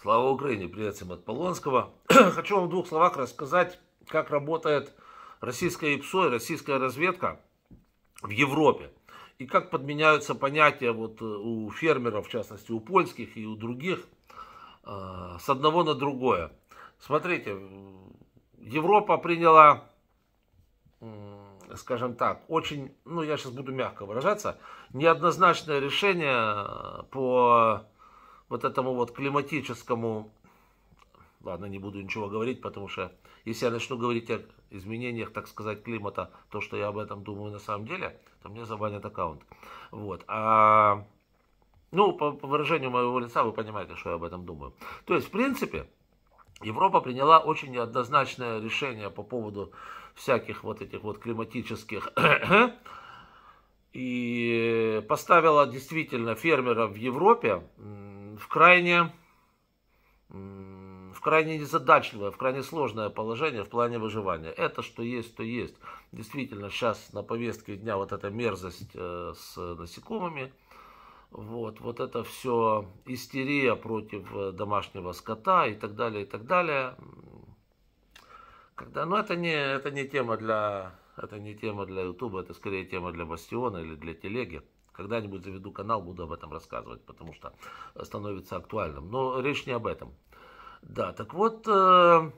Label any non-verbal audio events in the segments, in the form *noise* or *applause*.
Слава Украине! Привет всем от Полонского. *clears throat* Хочу вам в двух словах рассказать, как работает российская ИПСО и российская разведка в Европе. И как подменяются понятия вот э, у фермеров, в частности у польских и у других, э, с одного на другое. Смотрите, Европа приняла, скажем так, очень, ну я сейчас буду мягко выражаться, неоднозначное решение э, по вот этому вот климатическому, ладно, не буду ничего говорить, потому что если я начну говорить о изменениях, так сказать, климата, то, что я об этом думаю на самом деле, то мне забанят аккаунт. Вот. А, ну, по, по выражению моего лица вы понимаете, что я об этом думаю. То есть, в принципе, Европа приняла очень неоднозначное решение по поводу всяких вот этих вот климатических *coughs* и поставила действительно фермеров в Европе в крайне, в крайне незадачливое, в крайне сложное положение в плане выживания. Это что есть, то есть. Действительно, сейчас на повестке дня вот эта мерзость э, с насекомыми. Вот, вот это все истерия против э, домашнего скота и так далее, и так далее. Когда, но ну, это не, это не тема для, это не тема для Ютуба, это скорее тема для Бастиона или для Телеги. Когда-нибудь заведу канал, буду об этом рассказывать, потому что становится актуальным. Но речь не об этом. Да, так вот, э,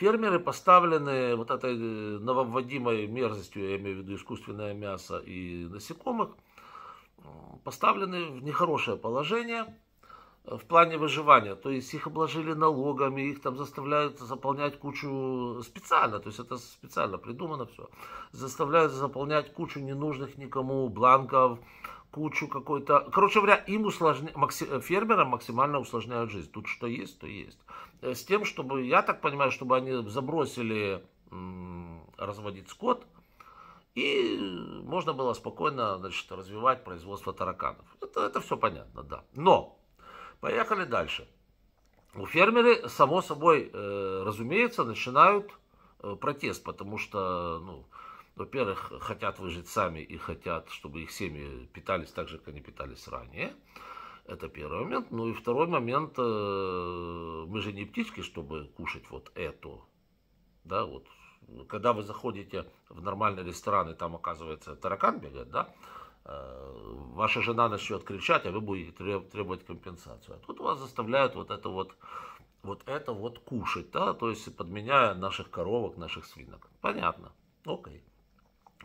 фермеры поставлены вот этой э, нововводимой мерзостью, я имею в виду искусственное мясо и насекомых, поставлены в нехорошее положение – Э, в плане выживания. То есть их обложили налогами, их там заставляют заполнять кучу специально, то есть это специально придумано все. Заставляют заполнять кучу ненужных никому бланков, кучу какой-то... Короче говоря, им усложня... Макси... Э, фермерам максимально усложняют жизнь. Тут что есть, то есть. Э, с тем, чтобы, я так понимаю, чтобы они забросили м- разводить скот, и можно было спокойно значит, развивать производство тараканов. Это, это все понятно, да. Но Поехали дальше. У фермеры, само собой, э, разумеется, начинают э, протест, потому что, ну, во-первых, хотят выжить сами и хотят, чтобы их семьи питались так же, как они питались ранее. Это первый момент. Ну и второй момент, э, мы же не птички, чтобы кушать вот эту. Да, вот. Когда вы заходите в нормальный ресторан, и там, оказывается, таракан бегает, да, Э, ваша жена начнет кричать, а вы будете требовать компенсацию. А тут вас заставляют вот это вот, вот это вот кушать, да, то есть подменяя наших коровок, наших свинок. Понятно, окей.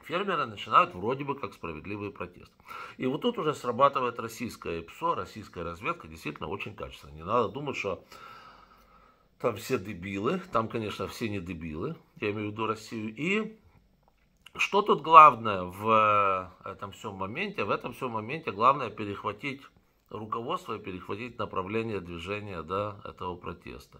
Фермеры начинают вроде бы как справедливый протест. И вот тут уже срабатывает российское ПСО, российская разведка действительно очень качественно. Не надо думать, что там все дебилы, там, конечно, все не дебилы, я имею в виду Россию, и что тут главное в э, этом всем моменте? В этом всем моменте главное перехватить руководство и перехватить направление движения да, этого протеста.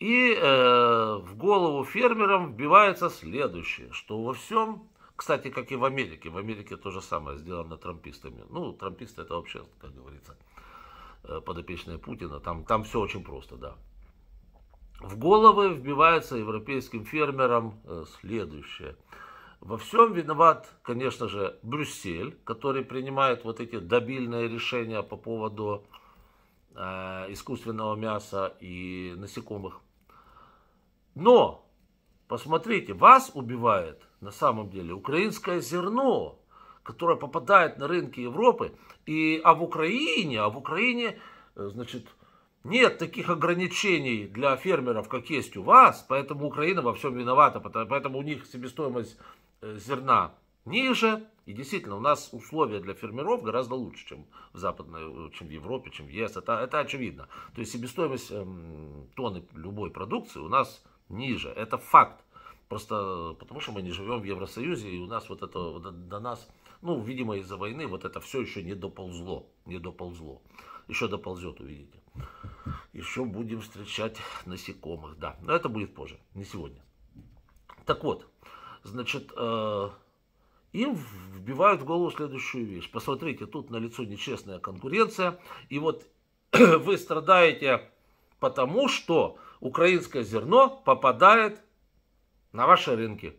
И э, в голову фермерам вбивается следующее, что во всем, кстати, как и в Америке, в Америке то же самое сделано трампистами. Ну, трамписты это вообще, как говорится, э, подопечные Путина, там, там все очень просто, да. В головы вбивается европейским фермерам э, следующее – во всем виноват, конечно же, Брюссель, который принимает вот эти добильные решения по поводу э, искусственного мяса и насекомых. Но, посмотрите, вас убивает на самом деле украинское зерно, которое попадает на рынки Европы. И, а в Украине, а в Украине, э, значит, нет таких ограничений для фермеров, как есть у вас, поэтому Украина во всем виновата, поэтому у них себестоимость Э, зерна ниже. И действительно, у нас условия для фермеров гораздо лучше, чем в Западной, э, чем в Европе, чем в ЕС. Это, это очевидно. То есть себестоимость эм, тонны любой продукции у нас ниже. Это факт. Просто э, потому что мы не живем в Евросоюзе, и у нас вот это вот до нас, ну, видимо, из-за войны вот это все еще не доползло. Не доползло. Еще доползет, увидите. Еще будем встречать насекомых, да. Но это будет позже, не сегодня. Так вот, Значит, э, им вбивают в голову следующую вещь. Посмотрите, тут на лицо нечестная конкуренция. И вот *clears throat* вы страдаете потому, что украинское зерно попадает на ваши рынки.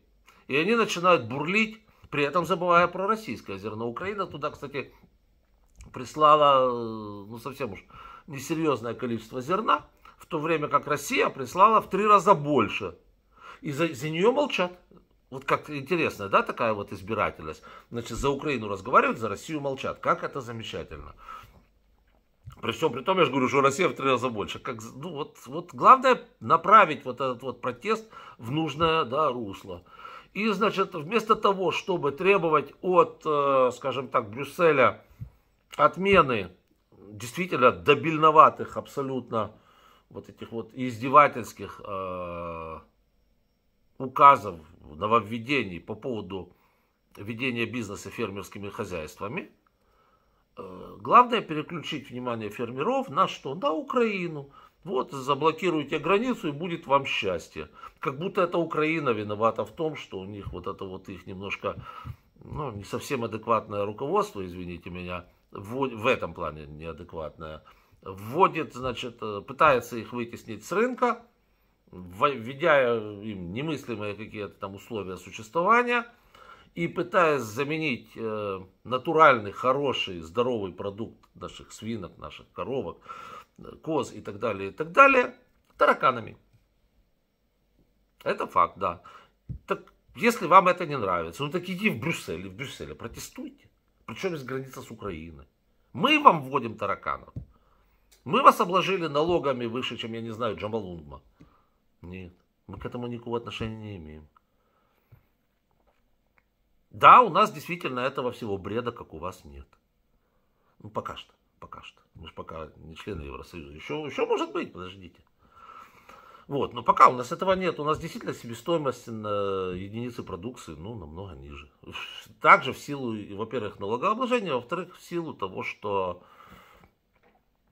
И они начинают бурлить, при этом забывая про российское зерно. Украина туда, кстати, прислала э, ну, совсем уж несерьезное количество зерна, в то время как Россия прислала в три раза больше. И за, за нее молчат. Вот как интересно, да, такая вот избирательность. Значит, за Украину разговаривают, за Россию молчат. Как это замечательно. При всем при том, я же говорю, что Россия в три раза больше. Как, ну, вот, вот главное направить вот этот вот протест в нужное да, русло. И, значит, вместо того, чтобы требовать от, э, скажем так, Брюсселя отмены действительно добильноватых абсолютно вот этих вот издевательских э, указов нововведений по поводу ведения бизнеса фермерскими хозяйствами, э, главное переключить внимание фермеров на что? На Украину. Вот заблокируйте границу и будет вам счастье. Как будто это Украина виновата в том, что у них вот это вот их немножко, ну, не совсем адекватное руководство, извините меня, в, в этом плане неадекватное, вводит, значит, э, пытается их вытеснить с рынка, введя э, им немыслимые какие-то там условия существования и пытаясь заменить э, натуральный, хороший, здоровый продукт наших свинок, наших коровок, э, коз и так далее, и так далее, тараканами. Это факт, да. Так если вам это не нравится, ну так иди в Брюссель, в Брюсселе протестуйте. Причем из границы с Украины. Мы вам вводим тараканов. Мы вас обложили налогами выше, чем, я не знаю, Джамалунгма. Нет, мы к этому никакого отношения не имеем. Да, у нас действительно этого всего бреда, как у вас, нет. Ну, пока что, пока что. Мы же пока не члены Евросоюза. Еще, еще может быть, подождите. Вот, но пока у нас этого нет. У нас действительно себестоимость на единицы продукции, ну, намного ниже. Также в силу, во-первых, налогообложения, во-вторых, в силу того, что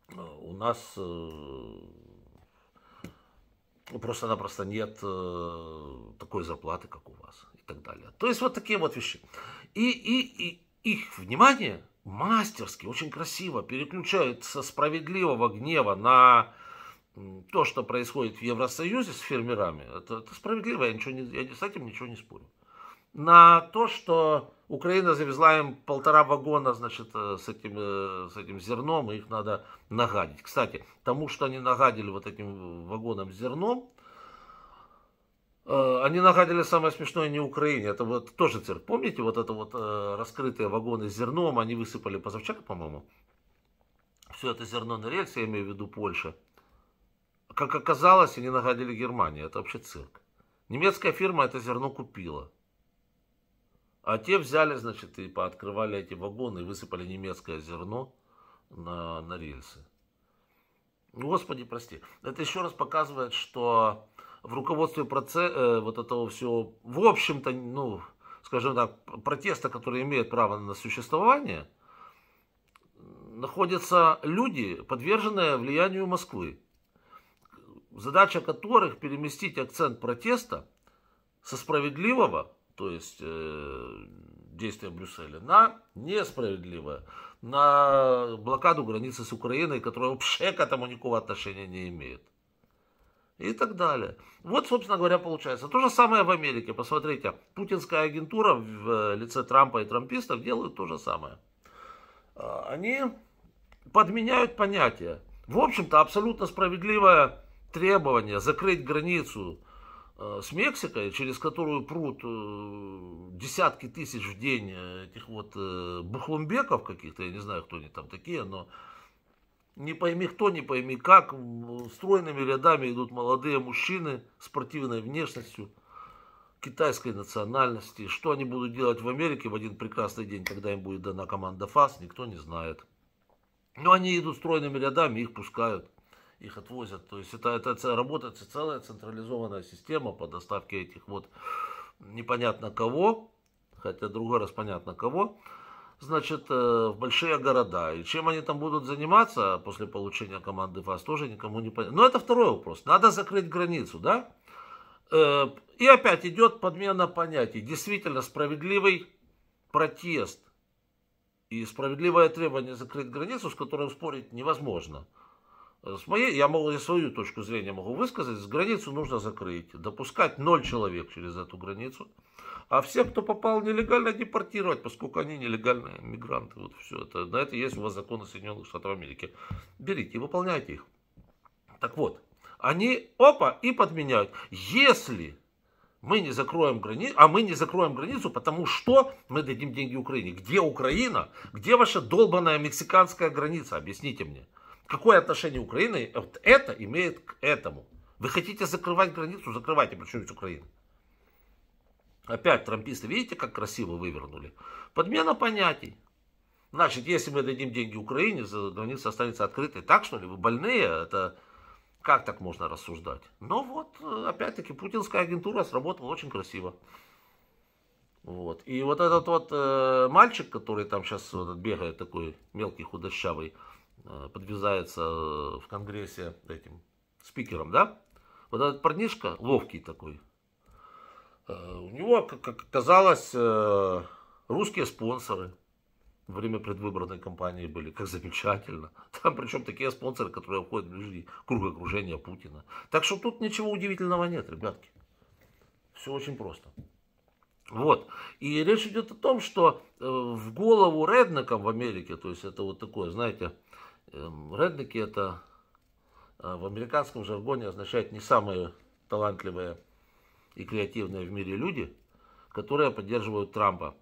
э, у нас э, ну, просто-напросто нет э, такой зарплаты, как у вас и так далее. То есть вот такие вот вещи. И, и, и их внимание мастерски, очень красиво переключают со справедливого гнева на то, что происходит в Евросоюзе с фермерами. Это, это справедливо, я, ничего не, я с этим ничего не спорю на то, что Украина завезла им полтора вагона, значит, э, с этим, э, с этим зерном, и их надо нагадить. Кстати, тому, что они нагадили вот этим вагоном зерном, э, они нагадили самое смешное не Украине, это вот тоже цирк. Помните, вот это вот раскрытые вагоны с зерном, они высыпали позавчера, по-моему. Все это зерно на рельсы, я имею в виду Польша. Как оказалось, они нагадили Германии, это вообще цирк. Немецкая фирма это зерно купила. А те взяли, значит, и пооткрывали эти вагоны и высыпали немецкое зерно на, на рельсы. Господи, прости. Это еще раз показывает, что в руководстве процесса, э, вот этого всего, в общем-то, ну, скажем так, протеста, который имеет право на существование, находятся люди, подверженные влиянию Москвы, задача которых переместить акцент протеста со справедливого то есть э, действия Брюсселя, на несправедливое, на блокаду границы с Украиной, которая вообще к этому никакого отношения не имеет. И так далее. Вот, собственно говоря, получается. То же самое в Америке. Посмотрите, путинская агентура в лице Трампа и трампистов делают то же самое. А, они подменяют понятия. В общем-то, абсолютно справедливое требование закрыть границу Э, с Мексикой, через которую прут э, десятки тысяч в день э, этих вот бухлумбеков каких-то, я не знаю, кто они там такие, но не пойми кто, не пойми как, стройными рядами идут молодые мужчины спортивной внешностью, китайской национальности. Что они будут делать в Америке в один прекрасный день, когда им будет дана команда ФАС, никто не знает. Но они идут стройными рядами, их пускают их отвозят. То есть это, это работает целая централизованная система по доставке этих вот непонятно кого, хотя другой раз понятно кого, значит, э, в большие города. И чем они там будут заниматься после получения команды ФАС, тоже никому не понятно. Но это второй вопрос. Надо закрыть границу, да? Э, и опять идет подмена понятий. Действительно, справедливый протест и справедливое требование закрыть границу, с которым спорить невозможно – Э, с моей, я, могу, я свою точку зрения могу высказать, с границу нужно закрыть, допускать ноль человек через эту границу, а всех, кто попал нелегально, депортировать, поскольку они нелегальные мигранты. Вот все это. На это есть у вас законы Соединенных Штатов Америки. Берите и выполняйте их. Так вот, они, опа, и подменяют. Если мы не закроем границу, а мы не закроем границу, потому что мы дадим деньги Украине. Где Украина? Где ваша долбанная мексиканская граница? Объясните мне. Какое отношение Украины вот это имеет к этому? Вы хотите закрывать границу, закрывайте, почему с Украины. Опять трамписты, видите, как красиво вывернули? Подмена понятий. Значит, если мы дадим деньги Украине, граница останется открытой. Так что ли? Вы больные? Это как так можно рассуждать? Но вот, э, опять-таки, путинская агентура сработала очень красиво. Вот. И вот этот вот э, мальчик, который там сейчас вот, бегает, такой мелкий, худощавый, Э, подвязается э, в Конгрессе этим спикером, да? Вот этот парнишка, ловкий такой, э, у него, как оказалось, русские спонсоры во время предвыборной кампании были. Как замечательно. *laughs* Там причем такие спонсоры, которые входят в ближний круг окружения Путина. Так что тут ничего удивительного нет, ребятки. Все очень просто. Вот. И речь идет о том, что в голову реднекам в Америке, то есть это вот такое, знаете, Эм, редники это а, в американском жаргоне означает не самые талантливые и креативные в мире люди, которые поддерживают Трампа.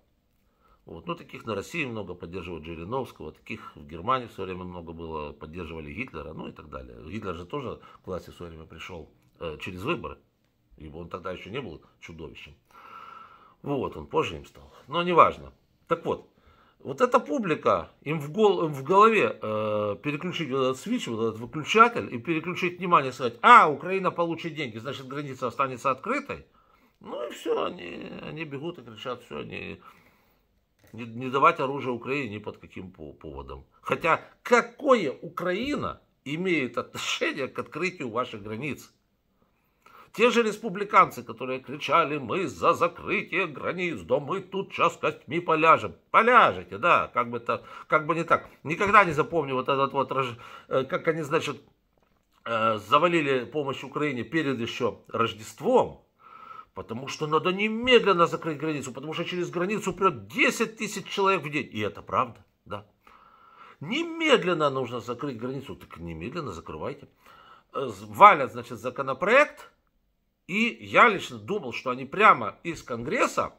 Вот. Ну, таких на России много поддерживают Жириновского, таких в Германии все время много было, поддерживали Гитлера, ну и так далее. Гитлер же тоже к власти все время пришел э, через выборы, ибо он тогда еще не был чудовищем. Вот, он позже им стал, но неважно. Так вот, вот эта публика, им в, гол, им в голове э, переключить вот этот свич, вот этот выключатель, и переключить внимание, сказать, а, Украина получит деньги, значит, граница останется открытой. Ну и все, они, они бегут и кричат, все, они, не, не давать оружие Украине ни под каким поводом. Хотя какое Украина имеет отношение к открытию ваших границ? Те же республиканцы, которые кричали «Мы за закрытие границ, да мы тут сейчас костьми поляжем». Поляжете, да, как бы, то, как бы не так. Никогда не запомню вот этот вот, э, как они, значит, э, завалили помощь Украине перед еще Рождеством, Потому что надо немедленно закрыть границу, потому что через границу прет 10 тысяч человек в день. И это правда, да. Немедленно нужно закрыть границу. Так немедленно закрывайте. Э, валят, значит, законопроект, и я лично думал, что они прямо из Конгресса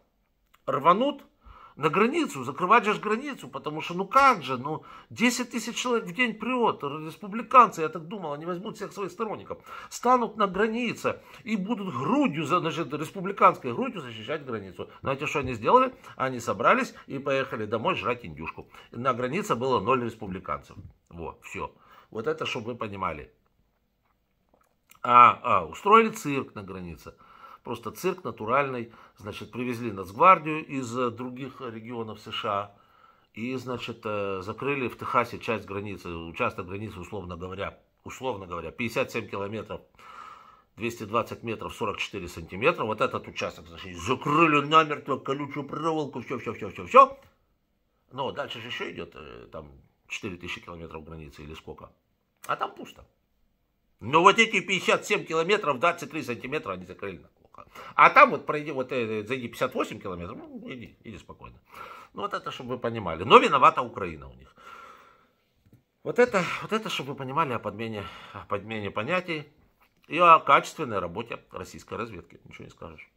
рванут на границу, закрывать же границу, потому что ну как же, ну 10 тысяч человек в день прет, республиканцы, я так думал, они возьмут всех своих сторонников, станут на границе и будут грудью, значит, республиканской грудью защищать границу. Знаете, что они сделали? Они собрались и поехали домой жрать индюшку. На границе было ноль республиканцев. Вот, все. Вот это, чтобы вы понимали. А, а, устроили цирк на границе. Просто цирк натуральный. Значит, привезли Нацгвардию из э, других регионов США. И, значит, э, закрыли в Техасе часть границы, участок границы, условно говоря, условно говоря, 57 километров, 220 метров, 44 сантиметра. Вот этот участок, значит, закрыли намертво колючую проволоку, все, все, все, все, все. Но дальше же еще идет э, там 4000 километров границы или сколько. А там пусто. Но ну, вот эти 57 километров, 23 сантиметра они закрыли на Кулака. А там вот пройди, вот э, зайди 58 километров, ну, иди, иди спокойно. Ну вот это, чтобы вы понимали. Но виновата Украина у них. Вот это, вот это, чтобы вы понимали о подмене, о подмене понятий и о качественной работе российской разведки. Ничего не скажешь.